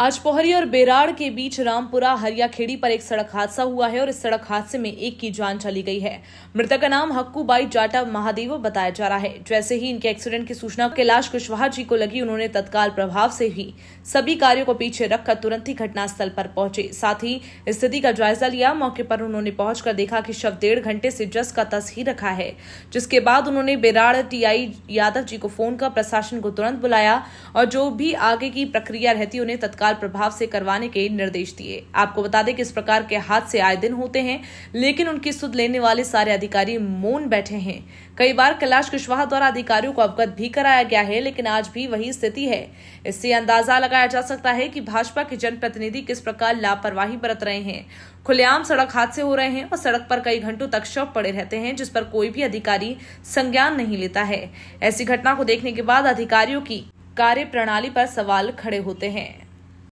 आज पोहरी और बेराड़ के बीच रामपुरा हरिया खेड़ी पर एक सड़क हादसा हुआ है और इस सड़क हादसे में एक की जान चली गई है मृतक का नाम हक्कू बाई जाटा महादेव बताया जा रहा है जैसे ही इनके एक्सीडेंट की सूचना कैलाश कुशवाहा जी को लगी उन्होंने तत्काल प्रभाव से ही सभी कार्यो को पीछे रखकर तुरंत ही घटनास्थल पर पहुंचे साथ ही स्थिति का जायजा लिया मौके पर उन्होंने पहुंचकर देखा की शव डेढ़ घंटे से जस का तस ही रखा है जिसके बाद उन्होंने बेराड़ टीआई यादव जी को फोन कर प्रशासन को तुरंत बुलाया और जो भी आगे की प्रक्रिया रहती उन्हें तत्काल तत्काल प्रभाव से करवाने के निर्देश दिए आपको बता दें कि इस प्रकार के हादसे आए दिन होते हैं लेकिन उनकी सुध लेने वाले सारे अधिकारी मौन बैठे हैं कई बार कैलाश कुशवाहा द्वारा अधिकारियों को अवगत भी कराया गया है लेकिन आज भी वही स्थिति है इससे अंदाजा लगाया जा सकता है कि भाजपा के जनप्रतिनिधि किस प्रकार लापरवाही बरत रहे हैं खुलेआम सड़क हादसे हो रहे हैं और सड़क पर कई घंटों तक शव पड़े रहते हैं जिस पर कोई भी अधिकारी संज्ञान नहीं लेता है ऐसी घटना को देखने के बाद अधिकारियों की कार्य प्रणाली पर सवाल खड़े होते हैं